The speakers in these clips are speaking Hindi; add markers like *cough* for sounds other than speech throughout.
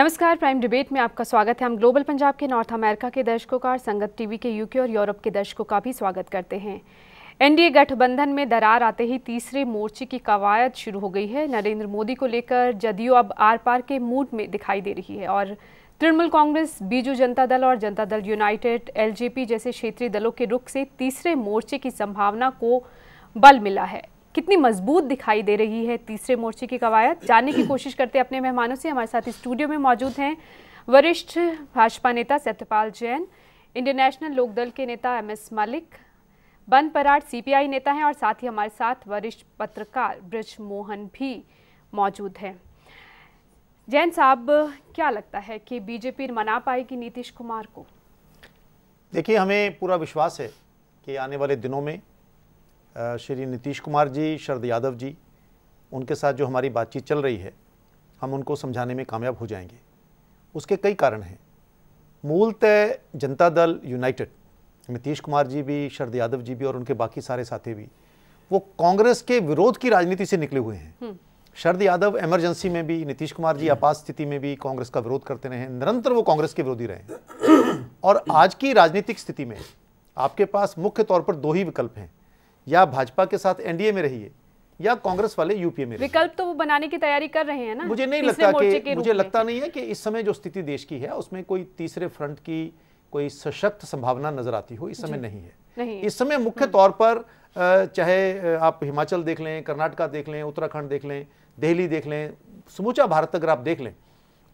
नमस्कार प्राइम डिबेट में आपका स्वागत है हम ग्लोबल पंजाब के नॉर्थ अमेरिका के दर्शकों का और संगत टीवी के यूके और यूरोप के दर्शकों का भी स्वागत करते हैं एनडीए गठबंधन में दरार आते ही तीसरे मोर्चे की कवायद शुरू हो गई है नरेंद्र मोदी को लेकर जदयू अब आर पार के मूड में दिखाई दे रही है और तृणमूल कांग्रेस बीजू जनता दल और जनता दल यूनाइटेड एलजेपी जैसे क्षेत्रीय दलों के रुख से तीसरे मोर्चे की संभावना को बल मिला है कितनी मजबूत दिखाई दे रही है तीसरे मोर्चे की कवायद जानने की कोशिश करते अपने मेहमानों से हमारे साथ स्टूडियो में मौजूद हैं वरिष्ठ भाजपा नेता सत्यपाल जैन इंडियन नेशनल लोकदल के नेता एम एस मलिक बन पराड़ सीपीआई नेता हैं और साथ ही हमारे साथ वरिष्ठ पत्रकार ब्रज मोहन भी मौजूद हैं जैन साहब क्या लगता है कि बीजेपी मना पाएगी नीतीश कुमार को देखिए हमें पूरा विश्वास है कि आने वाले दिनों में श्री नीतीश कुमार जी शरद यादव जी उनके साथ जो हमारी बातचीत चल रही है हम उनको समझाने में कामयाब हो जाएंगे उसके कई कारण हैं मूलतः जनता दल यूनाइटेड नीतीश कुमार जी भी शरद यादव जी भी और उनके बाकी सारे साथी भी वो कांग्रेस के विरोध की राजनीति से निकले हुए हैं हम्म। शरद यादव इमरजेंसी में भी नीतीश कुमार जी आपात स्थिति में भी कांग्रेस का विरोध करते रहे निरंतर वो कांग्रेस के विरोधी रहे और आज की राजनीतिक स्थिति में आपके पास मुख्य तौर पर दो ही विकल्प हैं या भाजपा के साथ एनडीए में रहिए या कांग्रेस वाले यूपीए में विकल्प तो वो बनाने की तैयारी कर रहे हैं ना मुझे नहीं लगता कि मुझे लगता नहीं है कि इस समय जो स्थिति देश की है उसमें कोई तीसरे फ्रंट की कोई सशक्त संभावना नजर आती हो इस समय नहीं है नहीं। इस समय मुख्य हाँ। तौर पर चाहे आप हिमाचल देख लें कर्नाटका देख लें उत्तराखंड देख लें दिल्ली देख लें समूचा भारत अगर आप देख लें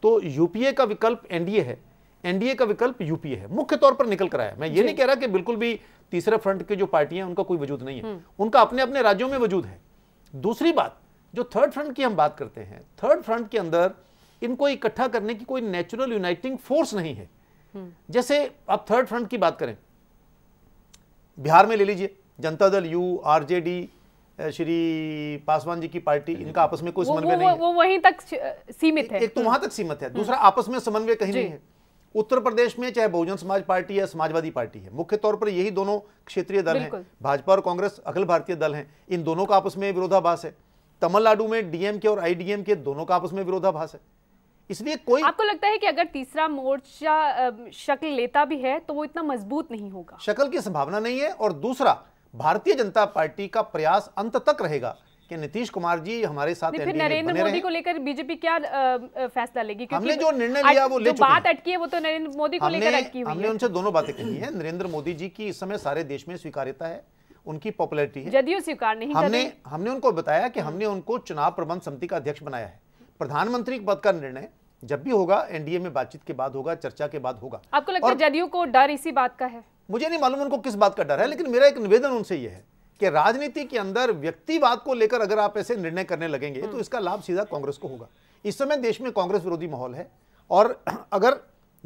तो यूपीए का विकल्प एनडीए है एनडीए का विकल्प यूपीए है मुख्य तौर पर निकल कर आया मैं ये नहीं कह रहा कि बिल्कुल भी तीसरे फ्रंट के जो पार्टियां उनका कोई वजूद नहीं है हम्म। उनका अपने अपने राज्यों में वजूद है दूसरी बात जो थर्ड फ्रंट की हम बात करते हैं थर्ड फ्रंट के अंदर इनको इकट्ठा करने की कोई नेचुरल यूनाइटिंग फोर्स नहीं है हम्म। जैसे आप थर्ड फ्रंट की बात करें बिहार में ले लीजिए जनता दल यू आरजेडी श्री पासवान जी की पार्टी इनका आपस में कोई समन्वय नहीं है वो वहीं तक सीमित है एक तो वहां तक सीमित है हम्म। दूसरा आपस में समन्वय कहीं नहीं है उत्तर प्रदेश में चाहे बहुजन समाज पार्टी या समाजवादी पार्टी है मुख्य तौर पर यही दोनों क्षेत्रीय दल हैं भाजपा और कांग्रेस अखिल भारतीय दल हैं इन दोनों का आपस में विरोधाभास है तमिलनाडु में डीएम के और आईडीएम के दोनों का आपस में विरोधाभास है इसलिए कोई आपको लगता है कि अगर तीसरा मोर्चा शक्ल लेता भी है तो वो इतना मजबूत नहीं होगा शक्ल की संभावना नहीं है और दूसरा भारतीय जनता पार्टी का प्रयास अंत तक रहेगा कि नीतीश कुमार जी हमारे साथ फिर नरेंद्र मोदी को लेकर बीजेपी क्या फैसला लेगी हमने जो निर्णय लिया वो ले बात अटकी है वो तो नरेंद्र मोदी को लेकर अटकी हुई हमने उनसे दोनों बातें कही है नरेंद्र मोदी जी की इस समय सारे देश में स्वीकार्यता है उनकी पॉपुलैरिटी है जदयू स्वीकार नहीं हमने हमने उनको बताया कि हाँ। हमने उनको चुनाव प्रबंध समिति का अध्यक्ष बनाया है प्रधानमंत्री पद का निर्णय जब भी होगा एनडीए में बातचीत के बाद होगा चर्चा के बाद होगा आपको लगता है जदयू को डर इसी बात का है मुझे नहीं मालूम उनको किस बात का डर है लेकिन मेरा एक निवेदन उनसे यह है कि राजनीति के अंदर व्यक्तिवाद को लेकर अगर आप ऐसे निर्णय करने लगेंगे हम्म। तो इसका लाभ सीधा कांग्रेस को होगा इस समय देश में कांग्रेस विरोधी माहौल है और *clears throat* अगर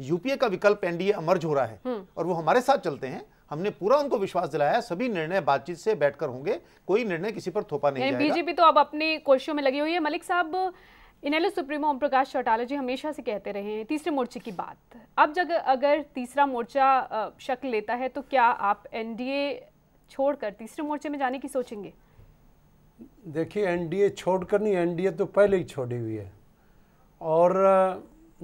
यूपीए का विकल्प एनडीए अमर्ज हो रहा है हम्म। और वो हमारे साथ चलते हैं हमने पूरा उनको विश्वास दिलाया सभी निर्णय बातचीत से बैठकर होंगे कोई निर्णय किसी पर थोपा नहीं बीजेपी तो अब अपनी कोशिशों में लगी हुई है मलिक साहब इनेलो सुप्रीमो ओम प्रकाश चौटाला जी हमेशा से कहते रहे हैं तीसरे मोर्चे की बात अब जब अगर तीसरा मोर्चा शक्ल लेता है तो क्या आप एनडीए छोड़कर तीसरे मोर्चे में जाने की सोचेंगे देखिए एनडीए छोड़कर नहीं एनडीए तो पहले ही छोड़ी हुई है और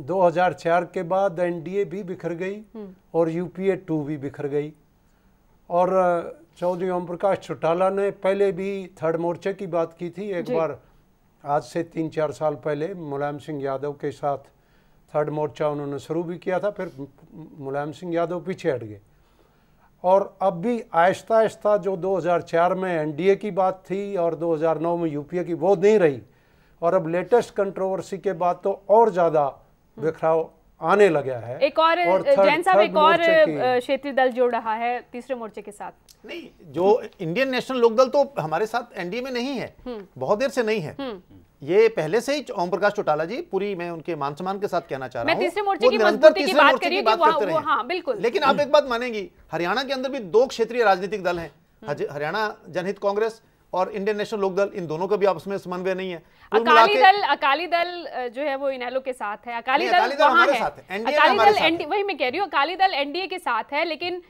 2004 के बाद एनडीए भी बिखर गई हम्म। और यूपीए टू भी बिखर गई और चौधरी ओम प्रकाश चौटाला ने पहले भी थर्ड मोर्चे की बात की थी एक बार आज से तीन चार साल पहले मुलायम सिंह यादव के साथ थर्ड मोर्चा उन्होंने शुरू भी किया था फिर मुलायम सिंह यादव पीछे हट गए और अब भी आहिस्ता आहिस्ता जो 2004 में एनडीए की बात थी और 2009 में यूपीए की वो नहीं रही और अब लेटेस्ट कंट्रोवर्सी के बाद तो और ज़्यादा बिखराव आने लगा है एक और जैन साहब एक और क्षेत्रीय दल जोड़ रहा है तीसरे मोर्चे के साथ नहीं जो इंडियन नेशनल लोकदल तो हमारे साथ एनडीए में नहीं है हम्म। बहुत देर से नहीं है हम्म। ये पहले से ही ओम प्रकाश चौटाला जी पूरी मैं उनके मान सम्मान के साथ कहना चाह रहा हूँ मोर्चे की मजबूती की बात करिए हाँ, बिल्कुल लेकिन आप एक बात मानेंगी हरियाणा के अंदर भी दो क्षेत्रीय राजनीतिक दल हैं हम्म। हरियाणा जनहित कांग्रेस और इंडियन नेशनल लोक दल इन दोनों का भी आपस में समन्वय नहीं है तो अकाली दल अकाली दल जो है वो इनेलो के साथ है अकाली दल वहाँ है अकाली दल वही मैं कह रही हूँ अकाली दल एनडीए के साथ है लेकिन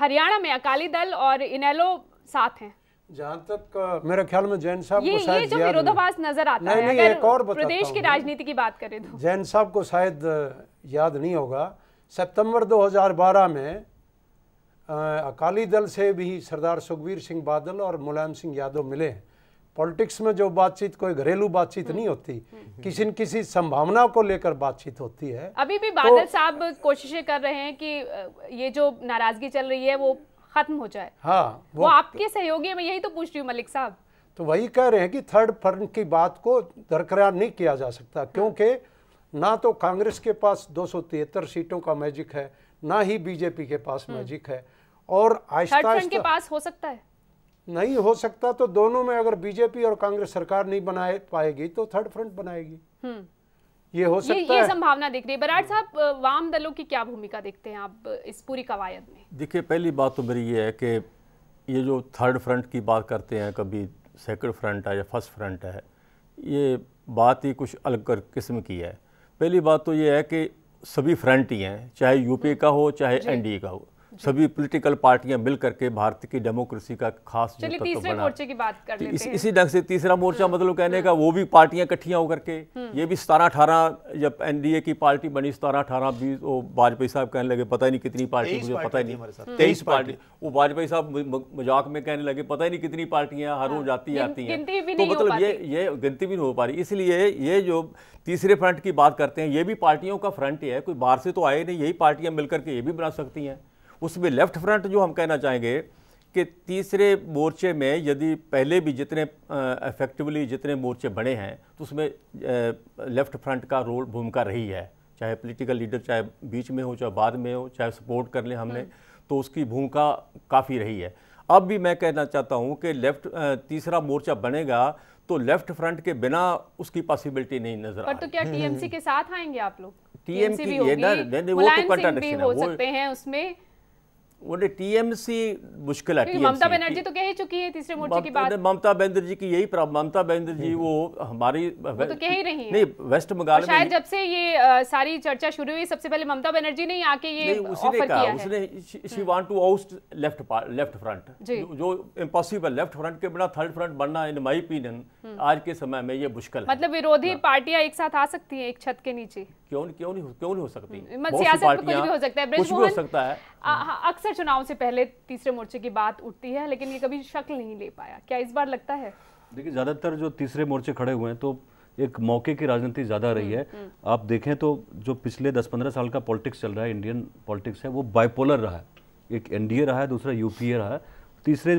हरियाणा में अकाली दल और इनेलो साथ हैं जहाँ तक मेरे ख्याल में जैन साहब को शायद ये जो विरोधाभास नजर आता नहीं, है नहीं, एक और प्रदेश की राजनीति की बात करें तो जैन साहब को शायद याद नहीं होगा सितंबर 2012 में अकाली दल से भी सरदार सुखबीर सिंह बादल और मुलायम सिंह यादव मिले हैं पॉलिटिक्स में जो बातचीत कोई घरेलू बातचीत हम्म। नहीं होती हम्म, हम्म। किसी न किसी संभावना को लेकर बातचीत होती है अभी भी तो बादल तो, साहब कोशिशें कर रहे हैं कि ये जो नाराजगी चल रही है वो खत्म हो जाए हाँ वो, वो आपके सहयोगी मैं यही तो पूछ रही हूँ मलिक साहब तो वही कह रहे हैं कि थर्ड फ्रंट की बात को दरकरार नहीं किया जा सकता हाँ। क्योंकि ना तो कांग्रेस के पास दो सीटों का मैजिक है ना ही बीजेपी के पास हम्म। मैजिक है और आहिस्ता के पास हो सकता है नहीं हो सकता तो दोनों में अगर बीजेपी और कांग्रेस सरकार नहीं बना पाएगी तो थर्ड फ्रंट बनाएगी हम्म। ये हो सकता ये, ये है संभावना दिख रही है बराड़ साहब वाम दलों की क्या भूमिका देखते हैं आप इस पूरी कवायद में देखिए पहली बात तो मेरी ये है कि ये जो थर्ड फ्रंट की बात करते हैं कभी सेकंड फ्रंट है या फर्स्ट फ्रंट है ये बात ही कुछ अलग कर किस्म की है पहली बात तो ये है कि सभी फ्रंट ही हैं चाहे यूपी हम्म। का हो चाहे एनडीए का हो सभी पॉलिटिकल पार्टियां मिल करके भारत की डेमोक्रेसी का खास चलिए तीसरे मोर्चे की बात कर लेते इस, हैं इसी ढंग से तीसरा मोर्चा हाँ। मतलब कहने का हाँ। वो भी पार्टियां इकट्ठियां होकर के हम्म। ये भी सतारह अठारह जब एनडीए की पार्टी बनी सतारह अठारह बीस वो वाजपेयी साहब कहने लगे पता ही नहीं कितनी पार्टी मुझे पता ही नहीं तेईस पार्टी वो वाजपेयी साहब मजाक में कहने लगे पता ही नहीं कितनी पार्टियां हर रोज आती हाँ। आती हैं तो मतलब ये ये गिनती भी नहीं हो पा रही इसलिए ये जो तीसरे फ्रंट की बात करते हैं ये भी पार्टियों का फ्रंट ही है कोई बाहर से तो आए नहीं यही पार्टियां मिलकर के ये भी बना सकती हैं उसमें लेफ्ट फ्रंट जो हम कहना चाहेंगे कि तीसरे मोर्चे में यदि पहले भी जितने इफेक्टिवली जितने मोर्चे बने हैं तो उसमें लेफ्ट फ्रंट का रोल भूमिका रही है चाहे पॉलिटिकल लीडर चाहे बीच में हो चाहे बाद में हो चाहे सपोर्ट कर लें हमने हम्म। तो उसकी भूमिका काफ़ी रही है अब भी मैं कहना चाहता हूं कि लेफ्ट तीसरा मोर्चा बनेगा तो लेफ्ट फ्रंट के बिना उसकी पॉसिबिलिटी नहीं नजर आ तो क्या टीएमसी हम्म, हम्म। के साथ आएंगे आप लोग टीएमसी भी होगी वो तो भी हो सकते हैं उसमें वो टीएमसी मुश्किल है ममता बनर्जी तो कह ही चुकी है तीसरे मोर्चे की बात ममता बनर्जी की यही ममता बनर्जी वो हमारी वो तो कह ही रही है नहीं वेस्ट बंगाल में शायद जब से ये आ, सारी चर्चा शुरू हुई सबसे पहले ममता बनर्जी ने आके ये उसी ने कहा उसने she want to out left left front जो इम्पॉसिबल लेफ्ट फ्रंट के बिना थर्ड फ्रंट बनना इन माई ओपिनियन आज के समय में ये मुश्किल मतलब विरोधी हाँ। पार्टियां एक साथ आ सकती है एक छत के नीचे क्यों क्यों नहीं क्यों नहीं हो सकती हम्म, मतलब सियासत कुछ भी हो सकता है कुछ भी हो सकता है अक्सर चुनाव से पहले तीसरे मोर्चे की बात उठती है लेकिन ये कभी शक्ल नहीं ले पाया क्या इस बार लगता है देखिए ज़्यादातर जो तीसरे मोर्चे खड़े हुए हैं तो एक मौके की राजनीति ज़्यादा रही है हम्म, हम्म। आप देखें तो जो पिछले 10-15 साल का पॉलिटिक्स चल रहा है इंडियन पॉलिटिक्स है वो बाइपोलर रहा है एक एनडीए रहा है दूसरा यूपीए रहा है तीसरे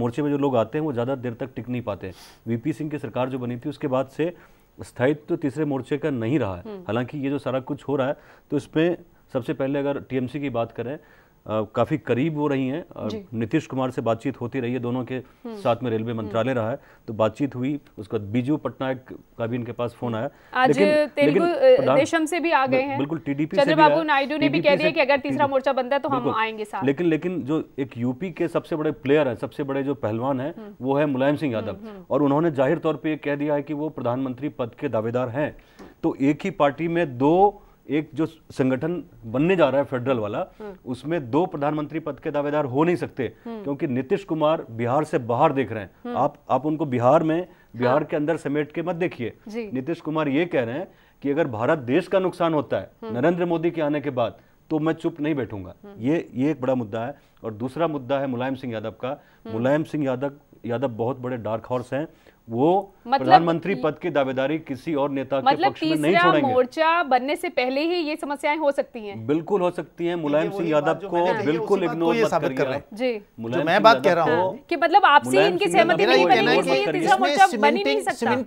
मोर्चे में जो लोग आते हैं वो ज़्यादा देर तक टिक नहीं पाते वीपी सिंह की सरकार जो बनी थी उसके बाद से स्थायित्व तो तीसरे मोर्चे का नहीं रहा है हम्म। हालांकि ये जो सारा कुछ हो रहा है तो इसमें सबसे पहले अगर टीएमसी की बात करें काफ़ी करीब वो रही हैं नीतीश कुमार से बातचीत होती रही है दोनों के हम्म। साथ में रेलवे हम्म। मंत्रालय रहा है तो बातचीत हुई उसका बीजू पटनायक का भी इनके पास फोन आया आज तेलुगु देशम से भी आ गए हैं बिल्कुल टीडीपी चंद्रबाबू नायडू ने भी कह दिया कि अगर तीसरा मोर्चा बनता है तो हम आएंगे साथ लेकिन लेकिन जो एक यूपी के सबसे बड़े प्लेयर है सबसे बड़े जो पहलवान है हम्म। वो है मुलायम सिंह यादव और उन्होंने जाहिर तौर पर यह कह दिया है कि वो प्रधानमंत्री पद के दावेदार हैं तो एक ही पार्टी में दो एक जो संगठन बनने जा रहा है फेडरल वाला हम्म। उसमें दो प्रधानमंत्री पद के दावेदार हो नहीं सकते हम्म। क्योंकि नीतीश कुमार बिहार से बाहर देख रहे हैं हम्म। आप आप उनको बिहार में हाँ। बिहार हाँ। के अंदर समेट के मत देखिए नीतीश कुमार ये कह रहे हैं कि अगर भारत देश का नुकसान होता है नरेंद्र मोदी के आने के बाद तो मैं चुप नहीं बैठूंगा ये ये एक बड़ा मुद्दा है और दूसरा मुद्दा है मुलायम सिंह यादव का मुलायम सिंह यादव यादव बहुत बड़े डार्क हॉर्स हैं वो मतलब प्रधानमंत्री पद की दावेदारी किसी और नेता मतलब के पक्ष में नहीं छोड़ेंगे मोर्चा बनने से पहले ही ये समस्याएं हो सकती हैं बिल्कुल हो सकती हैं मुलायम सिंह यादव को बिल्कुल इग्नोर मत हैं जी जो मैं बात कह रहा हूँ कि मतलब आपसे इनकी सहमति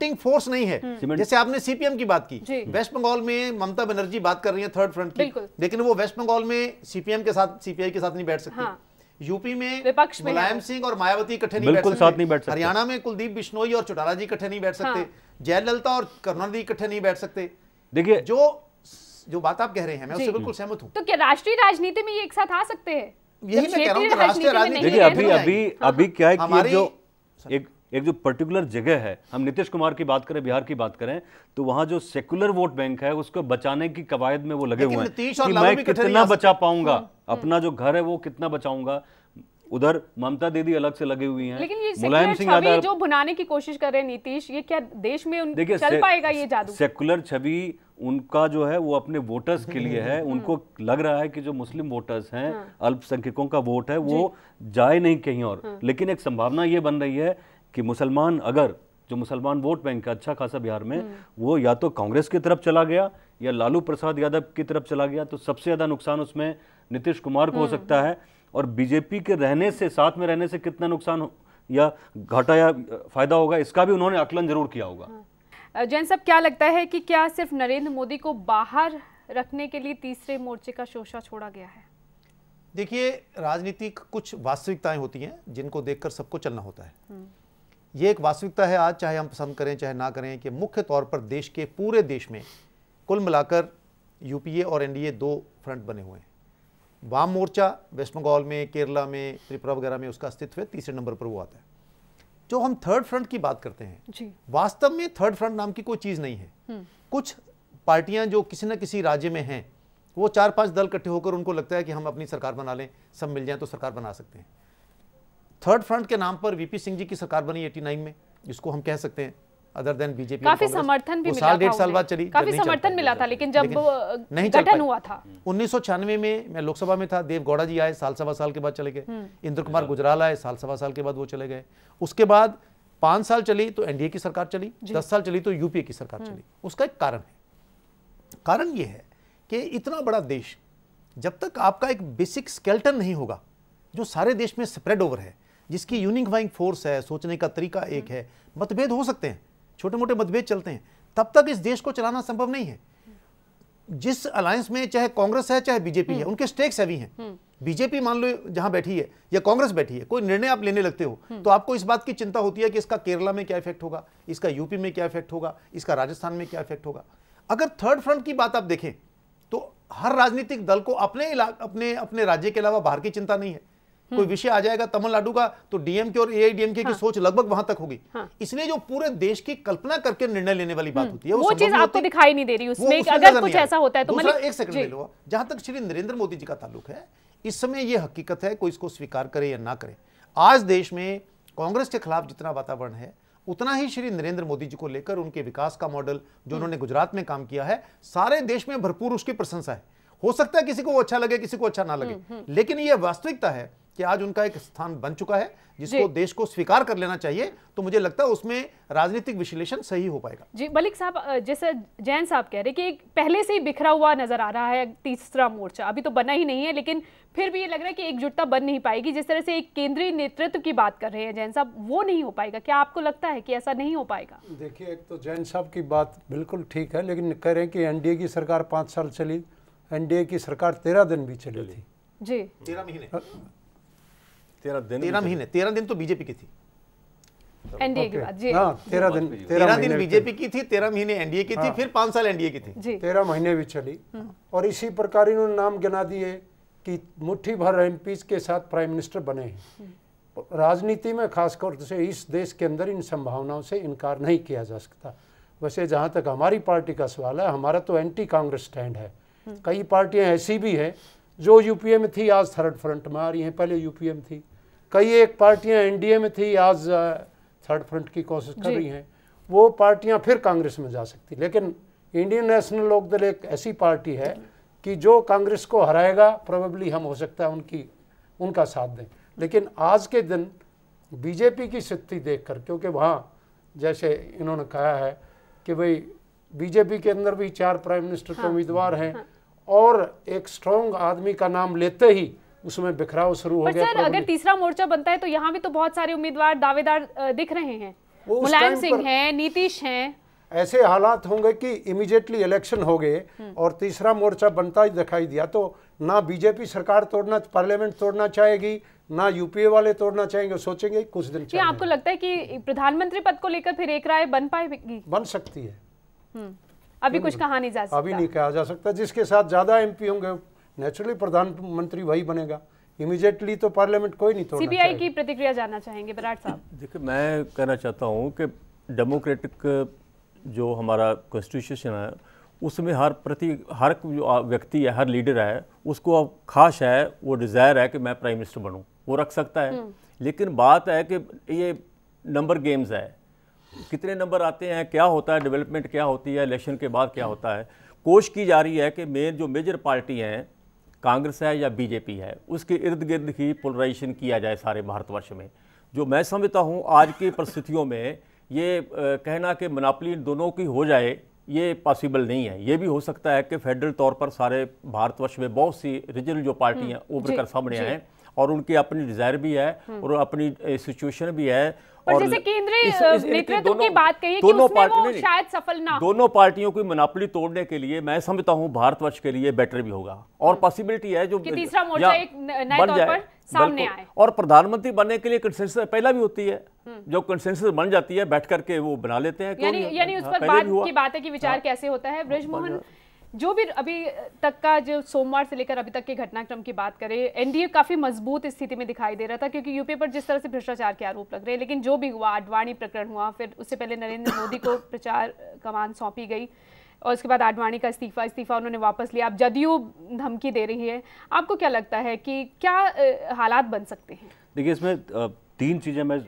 नहीं फोर्स नहीं है हम्म। जैसे आपने सीपीएम की बात की वेस्ट बंगाल में ममता बनर्जी बात कर रही है थर्ड फ्रंट की लेकिन वो वेस्ट बंगाल में सीपीएम के साथ सीपीआई के साथ नहीं बैठ सकती हाँ। यूपी में विपक्ष में मुलायम सिंह और मायावती इकट्ठे नहीं बैठ साथ नहीं बैठ सकते हरियाणा में कुलदीप बिश्नोई और चौटाला जी इकट्ठे नहीं बैठ सकते हाँ। जयललिता और करुणानिधि इकट्ठे नहीं बैठ सकते देखिए जो जो बात आप कह रहे हैं मैं उससे बिल्कुल सहमत हूँ तो क्या राष्ट्रीय राजनीति में ये एक साथ आ सकते हैं यही मैं कह रहा हूँ राष्ट्रीय राजनीति देखिए अभी तो- अभी हाँ। अभी क्या है कि जो एक एक जो पर्टिकुलर जगह है हम नीतीश कुमार की बात करें बिहार की बात करें तो वहां जो सेकुलर वोट बैंक है उसको बचाने की कवायद में वो लगे हुए हैं कि मैं कितना बचा पाऊंगा हम्म, हम्म। अपना जो घर है वो कितना बचाऊंगा उधर ममता दीदी अलग से लगी हुई हैं लेकिन मुलायम सिंह यादव जो बनाने की कोशिश कर रहे हैं नीतीश ये क्या देश में उन चल पाएगा ये जादू सेकुलर छवि उनका जो है वो अपने वोटर्स के लिए है हम्म। उनको लग रहा है कि जो मुस्लिम वोटर्स हैं हाँ। अल्पसंख्यकों का वोट है वो जाए नहीं कहीं और हाँ। लेकिन एक संभावना ये बन रही है कि मुसलमान अगर जो मुसलमान वोट बैंक है अच्छा खासा बिहार में हम्म। वो या तो कांग्रेस की तरफ चला गया या लालू प्रसाद यादव की तरफ चला गया तो सबसे ज़्यादा नुकसान उसमें नीतीश कुमार को हो हम्म। सकता है और बीजेपी के रहने से साथ में रहने से कितना नुकसान या घाटा या फायदा होगा इसका भी उन्होंने आकलन जरूर किया होगा हाँ। जैन साहब क्या लगता है कि क्या सिर्फ नरेंद्र मोदी को बाहर रखने के लिए तीसरे मोर्चे का शोषा छोड़ा गया है देखिए राजनीतिक कुछ वास्तविकताएं होती हैं जिनको देखकर सबको चलना होता है हम्म। ये एक वास्तविकता है आज चाहे हम पसंद करें चाहे ना करें कि मुख्य तौर पर देश के पूरे देश में कुल मिलाकर यूपीए और एनडीए दो फ्रंट बने हुए हैं वाम मोर्चा वेस्ट बंगाल में केरला में त्रिपुरा वगैरह में उसका अस्तित्व है तीसरे नंबर पर वो आता है जो हम थर्ड फ्रंट की बात करते हैं वास्तव में थर्ड फ्रंट नाम की कोई चीज़ नहीं है हम्म। कुछ पार्टियां जो किसी न किसी राज्य में हैं वो चार पांच दल इकट्ठे होकर उनको लगता है कि हम अपनी सरकार बना लें सब मिल जाए तो सरकार बना सकते हैं थर्ड फ्रंट के नाम पर वीपी सिंह जी की सरकार बनी एटी नाइन में इसको हम कह सकते हैं अदर देन बीजेपी काफी समर्थन भी मिला साल डेढ़ साल बाद चली काफी समर्थन मिला था लेकिन जब नहीं गठन हुआ था उन्नीस में मैं लोकसभा में था देव गौड़ा जी आए साल सवा साल के बाद चले गए हम्म। इंद्र कुमार हाँ। गुजराल आए साल सवा साल के बाद वो चले गए उसके बाद पांच साल चली तो एनडीए की सरकार चली दस साल चली तो यूपीए की सरकार हम्म। चली उसका एक कारण है कारण यह है कि इतना बड़ा देश जब तक आपका एक बेसिक स्केल्टन नहीं होगा जो सारे देश में स्प्रेड ओवर है जिसकी यूनिफाइंग फोर्स है सोचने का तरीका एक है मतभेद हो सकते हैं छोटे मोटे मतभेद चलते हैं तब तक इस देश को चलाना संभव नहीं है जिस अलायंस में चाहे कांग्रेस है चाहे बीजेपी है हम्म। उनके स्टेक्स हैवी हैं हम्म। बीजेपी मान लो जहां बैठी है या कांग्रेस बैठी है कोई निर्णय आप लेने लगते हो हम्म। तो आपको इस बात की चिंता होती है कि इसका केरला में क्या इफेक्ट होगा इसका यूपी में क्या इफेक्ट होगा इसका राजस्थान में क्या इफेक्ट होगा अगर थर्ड फ्रंट की बात आप देखें तो हर राजनीतिक दल को अपने अपने अपने राज्य के अलावा बाहर की चिंता नहीं है कोई विषय आ जाएगा तमिलनाडु का तो डीएम के और एआईडीएमके हाँ। की सोच लगभग वहां तक होगी हाँ। इसलिए जो पूरे देश की कल्पना करके निर्णय लेने वाली बात हम्म। होती है वो, वो चीज आपको दिखाई नहीं दे रही उसमें अगर कुछ ऐसा होता है तो मतलब एक सेकंड ले लो जहां तक श्री नरेंद्र मोदी जी का ताल्लुक है इस समय ये हकीकत है कोई इसको स्वीकार करे या ना करे आज देश में कांग्रेस के खिलाफ जितना वातावरण है उतना ही श्री नरेंद्र मोदी जी को लेकर उनके विकास का मॉडल जो हम्म। उन्होंने गुजरात में काम किया है सारे देश में भरपूर उसकी प्रशंसा है हो सकता है किसी को वो अच्छा लगे किसी को अच्छा ना लगे हम्म, लेकिन ये वास्तविकता है कि आज उनका एक स्थान बन चुका है जिसको देश को स्वीकार कर लेना चाहिए तो मुझे लगता है उसमें राजनीतिक विश्लेषण सही हो पाएगा जी मलिक साहब जैसे जैन साहब कह रहे कि एक पहले से ही बिखरा हुआ नजर आ रहा है तीसरा मोर्चा अभी तो बना ही नहीं है लेकिन फिर भी ये लग रहा है कि एकजुटता बन नहीं पाएगी जिस तरह से एक केंद्रीय नेतृत्व की बात कर रहे हैं जैन साहब वो नहीं हो पाएगा क्या आपको लगता है कि ऐसा नहीं हो पाएगा देखिए एक तो जैन साहब की बात बिल्कुल ठीक है लेकिन कह रहे हैं कि एनडीए की सरकार पांच साल चली एनडीए की सरकार तेरह दिन भी चली थी जी तेरह महीने तेरह दिन महीने तेरह दिन तो बीजेपी की थी एनडीए की बात हाँ, तेरह दिन तेरह दिन बीजेपी की थी तेरह महीने एनडीए की थी हाँ। फिर पांच साल एनडीए की थी तेरह महीने भी चली हाँ। और इसी प्रकार इन्होंने नाम गिना दिए कि मुट्ठी भर एम के साथ प्राइम मिनिस्टर बने हैं हम्म। राजनीति में खासकर से इस देश के अंदर इन संभावनाओं से इनकार नहीं किया जा सकता वैसे जहाँ तक हमारी पार्टी का सवाल है हमारा तो एंटी कांग्रेस स्टैंड है हम्म। कई पार्टियां ऐसी भी हैं जो यूपीए में थी आज थर्ड फ्रंट में आ रही हैं पहले यूपीए में थी कई एक पार्टियां एनडीए में थी आज थर्ड फ्रंट की कोशिश कर रही हैं वो पार्टियां फिर कांग्रेस में जा सकती लेकिन इंडियन नेशनल लोकदल एक ऐसी पार्टी है कि जो कांग्रेस को हराएगा प्रोबेबली हम हो सकता है उनकी उनका साथ दें लेकिन आज के दिन बीजेपी की स्थिति कर क्योंकि वहाँ जैसे इन्होंने कहा है कि भाई बीजेपी के अंदर भी चार प्राइम मिनिस्टर के हाँ। उम्मीदवार हैं हाँ। और एक स्ट्रॉन्ग आदमी का नाम लेते ही उसमें बिखराव शुरू हो गया सर अगर तीसरा मोर्चा बनता है तो यहाँ भी तो बहुत सारे उम्मीदवार दावेदार दिख रहे हैं मुलायम सिंह हैं नीतीश हैं ऐसे हालात होंगे कि इमीडिएटली इलेक्शन हो गए हम्म। और तीसरा मोर्चा बनता ही दिखाई दिया तो ना बीजेपी सरकार तोड़ना पार्लियामेंट तोड़ना चाहेगी ना यूपीए वाले तोड़ना चाहेंगे सोचेंगे कुछ दिन आपको लगता है कि प्रधानमंत्री पद को लेकर फिर एक राय बन पाएगी बन सकती है हम्म। अभी कुछ कहा नहीं जा सकता अभी नहीं कहा जा सकता जिसके साथ ज़्यादा एम होंगे नेचुरली प्रधानमंत्री वही बनेगा इमीजिएटली तो पार्लियामेंट कोई नहीं तोड़ना सीबीआई की प्रतिक्रिया जानना चाहेंगे विराट साहब देखिए मैं कहना चाहता हूँ कि डेमोक्रेटिक जो हमारा कॉन्स्टिट्यूशन है उसमें हर प्रति हर जो व्यक्ति है हर लीडर है उसको अब खास है वो डिज़ायर है कि मैं प्राइम मिनिस्टर बनूँ वो रख सकता है हम्म। लेकिन बात है कि ये नंबर गेम्स है कितने नंबर आते हैं क्या होता है डेवलपमेंट क्या होती है इलेक्शन के बाद क्या होता है कोशिश की जा रही है कि मेन जो मेजर पार्टी हैं कांग्रेस है या बीजेपी है उसके इर्द गिर्द ही पोलराइजेशन किया जाए सारे भारतवर्ष में जो मैं समझता हूँ आज की परिस्थितियों में ये कहना कि मनापली दोनों की हो जाए ये पॉसिबल नहीं है ये भी हो सकता है कि फेडरल तौर पर सारे भारतवर्ष में बहुत सी रीजनल जो पार्टियाँ उभर कर सामने आएँ और उनकी अपनी डिज़ायर भी है हम्म। और अपनी सिचुएशन भी है और जैसे केंद्रीय नेतृत्व की बात कही कि उसमें वो शायद सफल ना दोनों पार्टियों की मनापली तोड़ने के लिए मैं समझता हूँ भारतवर्ष के लिए बेटर भी होगा और पॉसिबिलिटी हम्म। है जो तीसरा मोर्चा एक नए तौर पर सामने आए और प्रधानमंत्री बनने के लिए कंसेंसस पहला भी होती है हम्म। जो कंसेंसस बन जाती है बैठ करके वो बना लेते हैं यानी यानी उस हाँ, पर बात की बात है कि विचार हाँ। कैसे होता है हाँ, ब्रजमोहन जो भी अभी तक का जो सोमवार से लेकर अभी तक के घटनाक्रम की बात करें एनडीए काफ़ी मजबूत स्थिति में दिखाई दे रहा था क्योंकि यूपी पर जिस तरह से भ्रष्टाचार के आरोप लग रहे हैं लेकिन जो भी हुआ आडवाणी प्रकरण हुआ फिर उससे पहले नरेंद्र मोदी को प्रचार कमान सौंपी गई और उसके बाद आडवाणी का इस्तीफा इस्तीफा उन्होंने वापस लिया अब जदयू धमकी दे रही है आपको क्या लगता है कि क्या हालात बन सकते हैं देखिए इसमें तीन चीज़ें मैं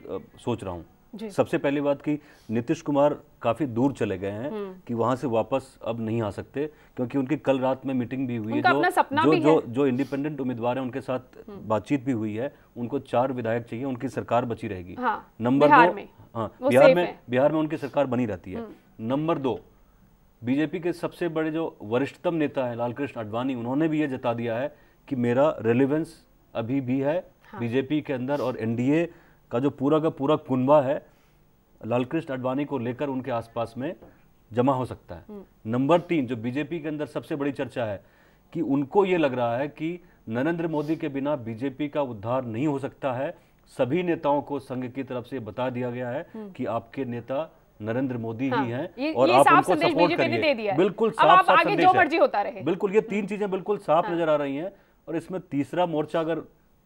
सोच रहा हूँ सबसे पहली बात कि नीतीश कुमार काफी दूर चले गए हैं हम्म। कि वहां से वापस अब नहीं आ सकते क्योंकि उनकी कल रात में मीटिंग भी हुई जो, है जो जो जो, जो इंडिपेंडेंट उम्मीदवार है उनके साथ हम्म। बातचीत भी हुई है उनको चार विधायक चाहिए उनकी सरकार बची रहेगी हाँ, नंबर दो हाँ, बिहार में बिहार में उनकी सरकार बनी रहती है हम्म। नंबर दो बीजेपी के सबसे बड़े जो वरिष्ठतम नेता है लालकृष्ण आडवाणी उन्होंने भी ये जता दिया है कि मेरा रेलिवेंस अभी भी है हाँ। बीजेपी के अंदर और एनडीए का जो पूरा का पूरा कुनबा है लालकृष्ण अडवाणी को लेकर उनके आसपास में जमा हो सकता है हम्म। नंबर तीन जो बीजेपी के अंदर सबसे बड़ी चर्चा है कि उनको ये लग रहा है कि नरेंद्र मोदी के बिना बीजेपी का उद्धार नहीं हो सकता है सभी नेताओं को संघ की तरफ से बता दिया गया है हम्म। कि आपके नेता नरेंद्र मोदी हाँ, ही हैं और ये आप उनको सपोर्ट करिए बिल्कुल साफ साफ संदेश बिल्कुल ये तीन हम्म। चीजें बिल्कुल साफ हाँ। नजर आ रही हैं और इसमें तीसरा मोर्चा अगर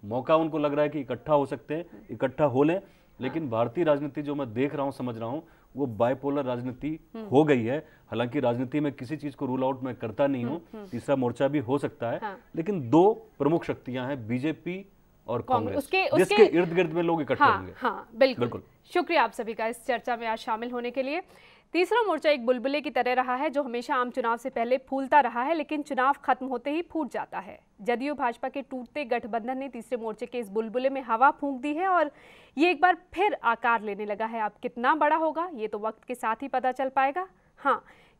मौका उनको लग रहा है कि इकट्ठा हो सकते हैं इकट्ठा हो लें लेकिन भारतीय राजनीति जो मैं देख रहा हूँ समझ रहा हूँ वो बाइपोलर राजनीति हम्म। हो गई है हालांकि राजनीति में किसी चीज को रूल आउट मैं करता नहीं हूँ हम्म, हम्म। तीसरा मोर्चा भी हो सकता है हाँ। लेकिन दो प्रमुख शक्तियां हैं बीजेपी और कांग्रेस उसके, उसके जिसके इर्द गिर्द में लोग इकट्ठे हाँ, होंगे हाँ बिल्कुल, बिल्कुल। शुक्रिया आप सभी का इस चर्चा में आज शामिल होने के लिए तीसरा मोर्चा एक बुलबुले की तरह रहा है जो हमेशा आम चुनाव से पहले फूलता रहा है लेकिन चुनाव खत्म होते ही फूट जाता है जदयू भाजपा के टूटते गठबंधन ने तीसरे मोर्चे के इस बुलबुले में हवा फूंक दी है और ये एक बार फिर आकार लेने लगा है अब कितना बड़ा होगा ये तो वक्त के साथ ही पता चल पाएगा हाँ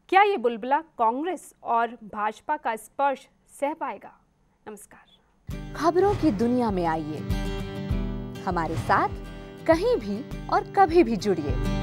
क्या ये बुलबुला कांग्रेस और भाजपा का स्पर्श सह पाएगा नमस्कार खबरों की दुनिया में आइए हमारे साथ कहीं भी और कभी भी जुड़िए